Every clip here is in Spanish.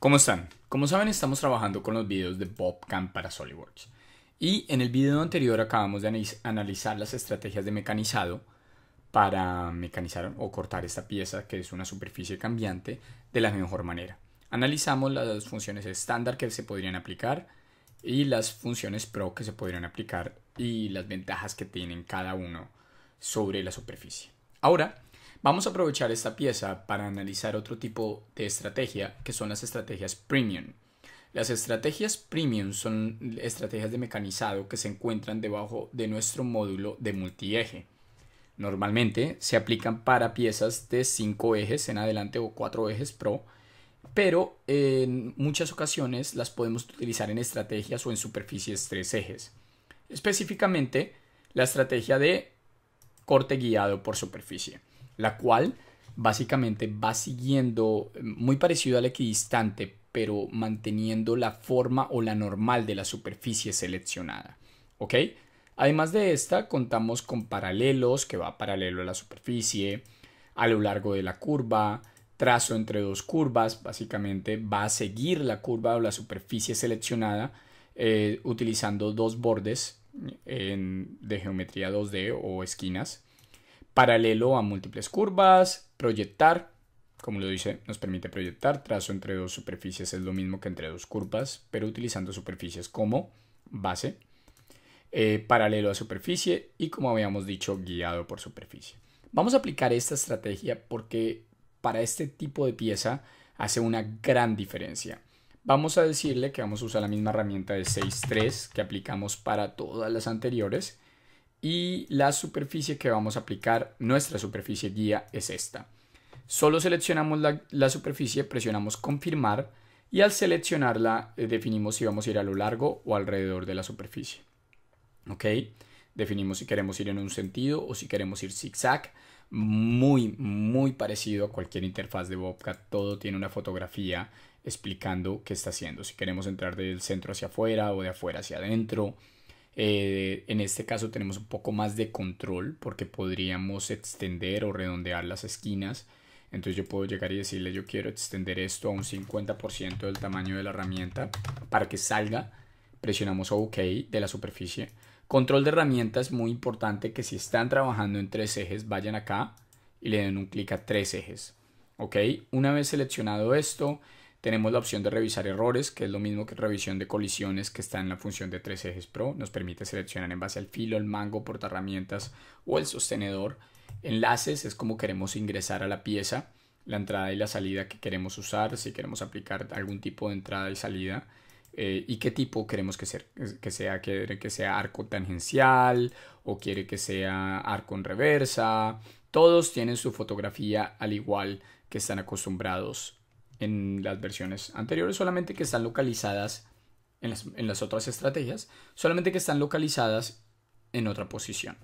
¿Cómo están? Como saben, estamos trabajando con los videos de Bobcamp para SolidWorks. Y en el video anterior acabamos de analizar las estrategias de mecanizado para mecanizar o cortar esta pieza, que es una superficie cambiante, de la mejor manera. Analizamos las funciones estándar que se podrían aplicar y las funciones pro que se podrían aplicar y las ventajas que tienen cada uno sobre la superficie. Ahora Vamos a aprovechar esta pieza para analizar otro tipo de estrategia que son las estrategias premium. Las estrategias premium son estrategias de mecanizado que se encuentran debajo de nuestro módulo de multieje. Normalmente se aplican para piezas de 5 ejes en adelante o 4 ejes pro, pero en muchas ocasiones las podemos utilizar en estrategias o en superficies 3 ejes. Específicamente la estrategia de corte guiado por superficie la cual básicamente va siguiendo eh, muy parecido al equidistante, pero manteniendo la forma o la normal de la superficie seleccionada. ¿Ok? Además de esta, contamos con paralelos que va paralelo a la superficie, a lo largo de la curva, trazo entre dos curvas, básicamente va a seguir la curva o la superficie seleccionada eh, utilizando dos bordes eh, de geometría 2D o esquinas paralelo a múltiples curvas, proyectar, como lo dice, nos permite proyectar, trazo entre dos superficies es lo mismo que entre dos curvas, pero utilizando superficies como base, eh, paralelo a superficie y como habíamos dicho, guiado por superficie. Vamos a aplicar esta estrategia porque para este tipo de pieza hace una gran diferencia. Vamos a decirle que vamos a usar la misma herramienta de 6.3 que aplicamos para todas las anteriores y la superficie que vamos a aplicar, nuestra superficie guía es esta. Solo seleccionamos la, superficie, presionamos confirmar y al seleccionarla eh, definimos si vamos a ir a lo largo o alrededor de la superficie. ¿Ok? Definimos si queremos ir en un sentido o si queremos ir zigzag. Muy, muy parecido a cualquier interfaz de Bobcat. Todo tiene una fotografía explicando qué está haciendo. Si queremos entrar del centro hacia afuera o de afuera hacia adentro. Eh, en este caso tenemos un poco más de control porque podríamos extender o redondear las esquinas. Entonces yo puedo llegar y decirle yo quiero extender esto a un 50% del tamaño de la herramienta para que salga. Presionamos OK de la superficie. Control de herramientas, muy importante que si están trabajando en tres ejes vayan acá y le den un clic a tres ejes. OK, una vez seleccionado esto, tenemos la opción de revisar errores, que es lo mismo que revisión de colisiones que está en la función de tres ejes Pro. Nos permite seleccionar en base al filo, el mango, herramientas o el sostenedor. Enlaces es como queremos ingresar a la pieza, la entrada y la salida que queremos usar, si queremos aplicar algún tipo de entrada y salida. Eh, y qué tipo queremos que sea, que sea, quiere que sea arco tangencial o quiere que sea arco en reversa. Todos tienen su fotografía al igual que están acostumbrados en las versiones anteriores, solamente que están localizadas en las, en otras estrategias, solamente que están localizadas en otra posición.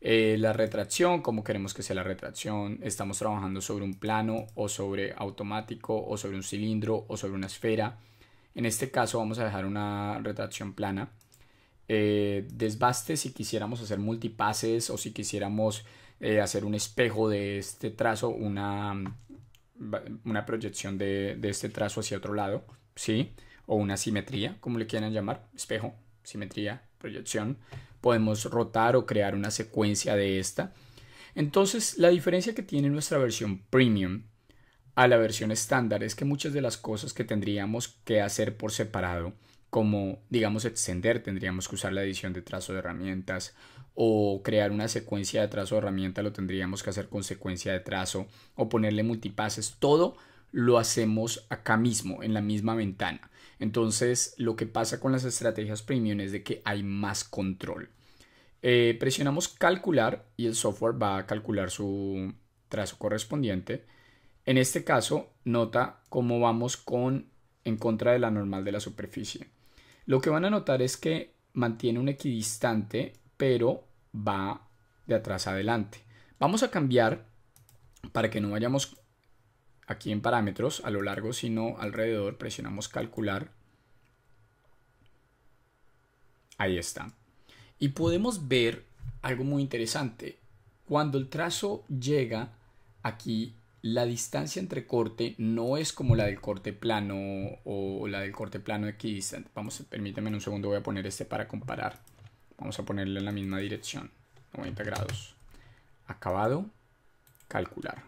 Eh, la retracción, como queremos que sea la retracción, estamos trabajando sobre un plano o sobre automático o sobre un cilindro o sobre una esfera. En este caso vamos a dejar una retracción plana. Eh, desbaste si quisiéramos hacer multipases o si quisiéramos eh, hacer un espejo de este trazo, una, una proyección de, este trazo hacia otro lado, ¿sí? O una simetría, como le quieran llamar, espejo, simetría, proyección. Podemos rotar o crear una secuencia de esta. Entonces, la diferencia que tiene nuestra versión premium a la versión estándar es que muchas de las cosas que tendríamos que hacer por separado como, digamos, extender, tendríamos que usar la edición de trazo de herramientas o crear una secuencia de trazo de herramienta, lo tendríamos que hacer con secuencia de trazo o ponerle multipases, todo lo hacemos acá mismo, en la misma ventana. Entonces, lo que pasa con las estrategias premium es de que hay más control. Eh, presionamos calcular y el software va a calcular su trazo correspondiente. En este caso, nota cómo vamos con en contra de la normal de la superficie. Lo que van a notar es que mantiene un equidistante, pero va de atrás adelante. Vamos a cambiar para que no vayamos aquí en parámetros a lo largo, sino alrededor. Presionamos calcular. Ahí está. Y podemos ver algo muy interesante. Cuando el trazo llega aquí la distancia entre corte no es como la del corte plano o la del corte plano equidistante. Vamos, permítanme un segundo, voy a poner este para comparar. Vamos a ponerle en la misma dirección, 90 grados. Acabado, calcular.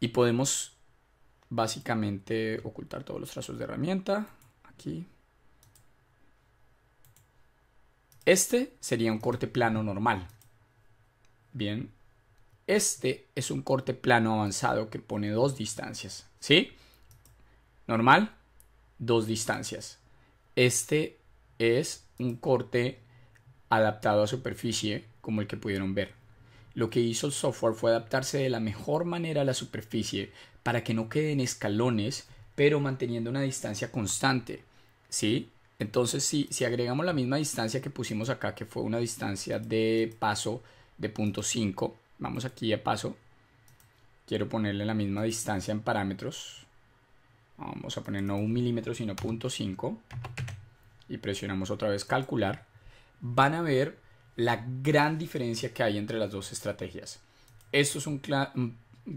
Y podemos básicamente ocultar todos los trazos de herramienta. Aquí. Este sería un corte plano normal. Bien, este es un corte plano avanzado que pone dos distancias, ¿sí? Normal, dos distancias. Este es un corte adaptado a superficie, como el que pudieron ver. Lo que hizo el software fue adaptarse de la mejor manera a la superficie para que no queden escalones, pero manteniendo una distancia constante, ¿sí? Entonces, si, si agregamos la misma distancia que pusimos acá, que fue una distancia de paso de 0.5, Vamos aquí a paso. Quiero ponerle la misma distancia en parámetros. Vamos a poner no un milímetro, sino 0.5. Y presionamos otra vez calcular. Van a ver la gran diferencia que hay entre las dos estrategias. Esto es un,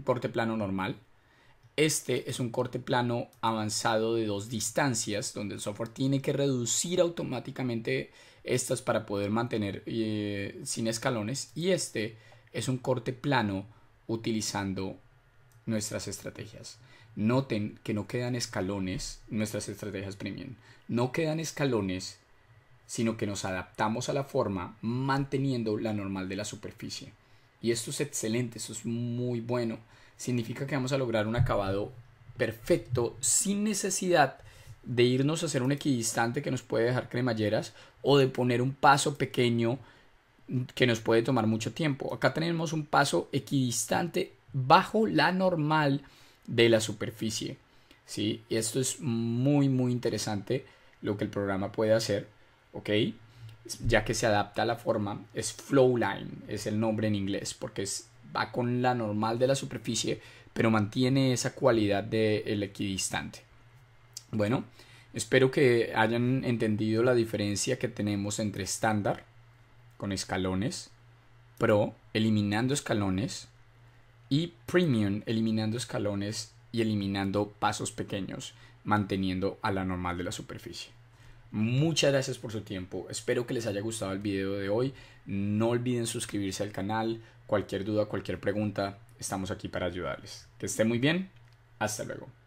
corte plano normal. Este es un corte plano avanzado de dos distancias, donde el software tiene que reducir automáticamente estas para poder mantener eh, sin escalones. Y este es un corte plano utilizando nuestras estrategias. Noten que no quedan escalones nuestras estrategias premium. No quedan escalones, sino que nos adaptamos a la forma manteniendo la normal de la superficie. Y esto es excelente, esto es muy bueno. Significa que vamos a lograr un acabado perfecto sin necesidad de irnos a hacer un equidistante que nos puede dejar cremalleras o de poner un paso pequeño que nos puede tomar mucho tiempo. Acá tenemos un paso equidistante bajo la normal de la superficie. ¿sí? esto es muy, muy interesante lo que el programa puede hacer, ¿ok? Ya que se adapta a la forma, es flowline, es el nombre en inglés, porque es, va con la normal de la superficie, pero mantiene esa cualidad del equidistante. Bueno, espero que hayan entendido la diferencia que tenemos entre estándar, con escalones, Pro eliminando escalones y Premium eliminando escalones y eliminando pasos pequeños, manteniendo a la normal de la superficie. Muchas gracias por su tiempo, espero que les haya gustado el video de hoy, no olviden suscribirse al canal, cualquier duda, cualquier pregunta, estamos aquí para ayudarles. Que esté muy bien, hasta luego.